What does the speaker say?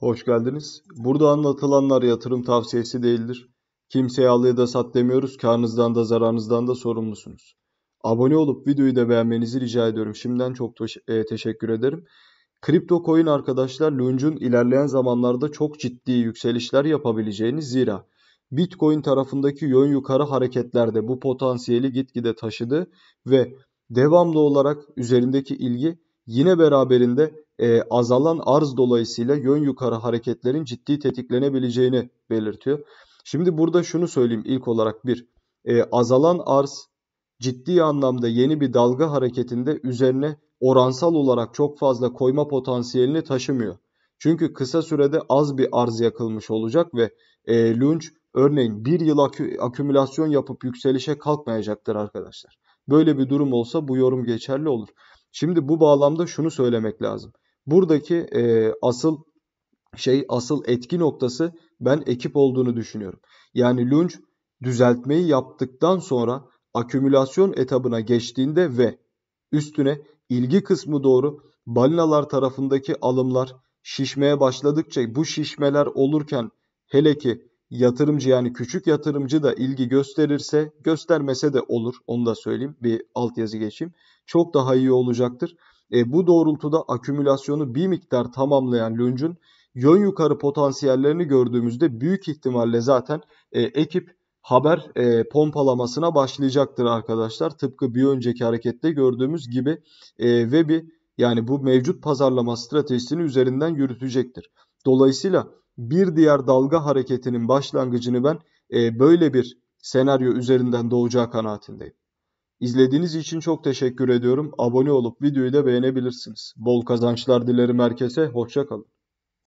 Hoş geldiniz. Burada anlatılanlar yatırım tavsiyesi değildir. Kimseye al ya da sat demiyoruz. Karnınızdan da zararınızdan da sorumlusunuz. Abone olup videoyu da beğenmenizi rica ediyorum. Şimdiden çok e, teşekkür ederim. Kripto coin arkadaşlar Lunge'un ilerleyen zamanlarda çok ciddi yükselişler yapabileceğini zira Bitcoin tarafındaki yön yukarı hareketlerde bu potansiyeli gitgide taşıdı ve devamlı olarak üzerindeki ilgi Yine beraberinde e, azalan arz dolayısıyla yön yukarı hareketlerin ciddi tetiklenebileceğini belirtiyor. Şimdi burada şunu söyleyeyim ilk olarak bir. E, azalan arz ciddi anlamda yeni bir dalga hareketinde üzerine oransal olarak çok fazla koyma potansiyelini taşımıyor. Çünkü kısa sürede az bir arz yakılmış olacak ve e, lunch örneğin bir yıl akü, akümülasyon yapıp yükselişe kalkmayacaktır arkadaşlar. Böyle bir durum olsa bu yorum geçerli olur. Şimdi bu bağlamda şunu söylemek lazım. Buradaki e, asıl şey asıl etki noktası ben ekip olduğunu düşünüyorum. Yani Lunge düzeltmeyi yaptıktan sonra akümülasyon etabına geçtiğinde ve üstüne ilgi kısmı doğru balinalar tarafındaki alımlar şişmeye başladıkça bu şişmeler olurken hele ki yatırımcı yani küçük yatırımcı da ilgi gösterirse göstermese de olur onu da söyleyeyim bir altyazı geçeyim çok daha iyi olacaktır. E, bu doğrultuda akümülasyonu bir miktar tamamlayan Lünç'ün yön yukarı potansiyellerini gördüğümüzde büyük ihtimalle zaten e, ekip haber e, pompalamasına başlayacaktır arkadaşlar. Tıpkı bir önceki harekette gördüğümüz gibi e, ve bir yani bu mevcut pazarlama stratejisini üzerinden yürütecektir. Dolayısıyla bir diğer dalga hareketinin başlangıcını ben e, böyle bir senaryo üzerinden doğacağı kanaatindeyim. İzlediğiniz için çok teşekkür ediyorum. Abone olup videoyu da beğenebilirsiniz. Bol kazançlar dilerim herkese. Hoşçakalın.